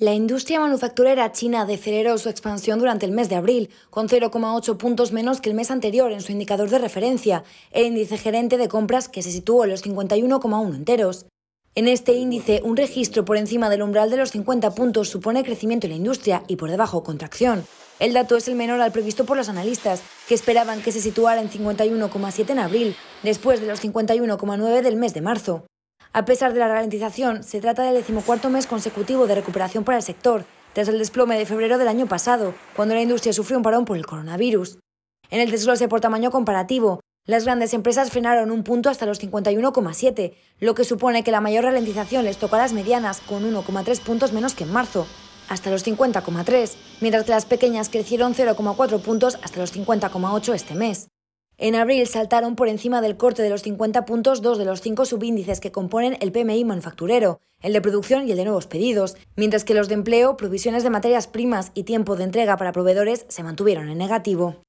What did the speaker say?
La industria manufacturera china deceleró su expansión durante el mes de abril, con 0,8 puntos menos que el mes anterior en su indicador de referencia, el índice gerente de compras que se situó en los 51,1 enteros. En este índice, un registro por encima del umbral de los 50 puntos supone crecimiento en la industria y por debajo contracción. El dato es el menor al previsto por los analistas, que esperaban que se situara en 51,7 en abril, después de los 51,9 del mes de marzo. A pesar de la ralentización, se trata del decimocuarto mes consecutivo de recuperación para el sector, tras el desplome de febrero del año pasado, cuando la industria sufrió un parón por el coronavirus. En el desglose por tamaño comparativo, las grandes empresas frenaron un punto hasta los 51,7, lo que supone que la mayor ralentización les tocó a las medianas, con 1,3 puntos menos que en marzo, hasta los 50,3, mientras que las pequeñas crecieron 0,4 puntos hasta los 50,8 este mes. En abril saltaron por encima del corte de los 50 puntos dos de los cinco subíndices que componen el PMI manufacturero, el de producción y el de nuevos pedidos, mientras que los de empleo, provisiones de materias primas y tiempo de entrega para proveedores se mantuvieron en negativo.